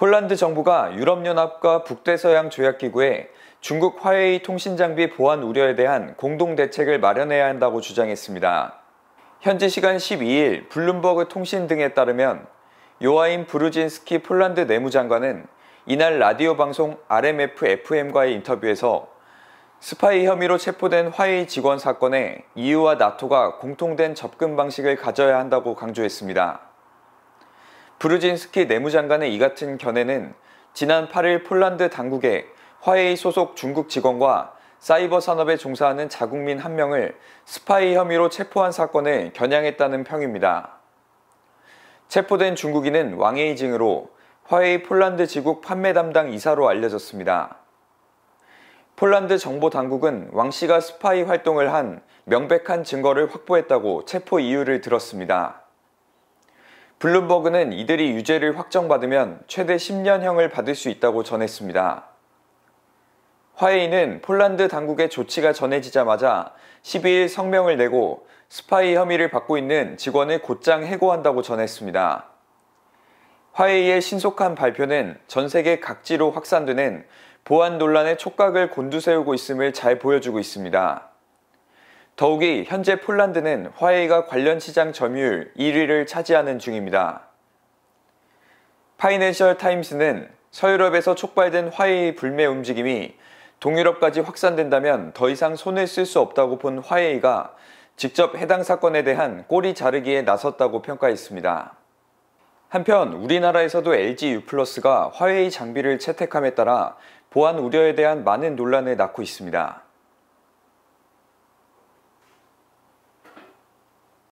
폴란드 정부가 유럽연합과 북대서양 조약기구에 중국 화웨이 통신장비 보안 우려에 대한 공동대책을 마련해야 한다고 주장했습니다. 현지 시간 12일 블룸버그 통신 등에 따르면 요하임 브루진스키 폴란드 내무장관은 이날 라디오 방송 RMF FM과의 인터뷰에서 스파이 혐의로 체포된 화웨이 직원 사건에 EU와 나토가 공통된 접근 방식을 가져야 한다고 강조했습니다. 브루진스키 내무장관의 이 같은 견해는 지난 8일 폴란드 당국에 화웨이 소속 중국 직원과 사이버 산업에 종사하는 자국민 한 명을 스파이 혐의로 체포한 사건을 겨냥했다는 평입니다. 체포된 중국인은 왕웨이징으로 화웨이 폴란드 지국 판매 담당 이사로 알려졌습니다. 폴란드 정보 당국은 왕 씨가 스파이 활동을 한 명백한 증거를 확보했다고 체포 이유를 들었습니다. 블룸버그는 이들이 유죄를 확정받으면 최대 10년형을 받을 수 있다고 전했습니다. 화웨이는 폴란드 당국의 조치가 전해지자마자 12일 성명을 내고 스파이 혐의를 받고 있는 직원을 곧장 해고한다고 전했습니다. 화웨이의 신속한 발표는 전 세계 각지로 확산되는 보안 논란의 촉각을 곤두세우고 있음을 잘 보여주고 있습니다. 더욱이 현재 폴란드는 화웨이가 관련 시장 점유율 1위를 차지하는 중입니다. 파이낸셜 타임스는 서유럽에서 촉발된 화웨이 불매 움직임이 동유럽까지 확산된다면 더 이상 손을 쓸 수 없다고 본 화웨이가 직접 해당 사건에 대한 꼬리 자르기에 나섰다고 평가했습니다. 한편 우리나라에서도 LG U+가 화웨이 장비를 채택함에 따라 보안 우려에 대한 많은 논란을 낳고 있습니다.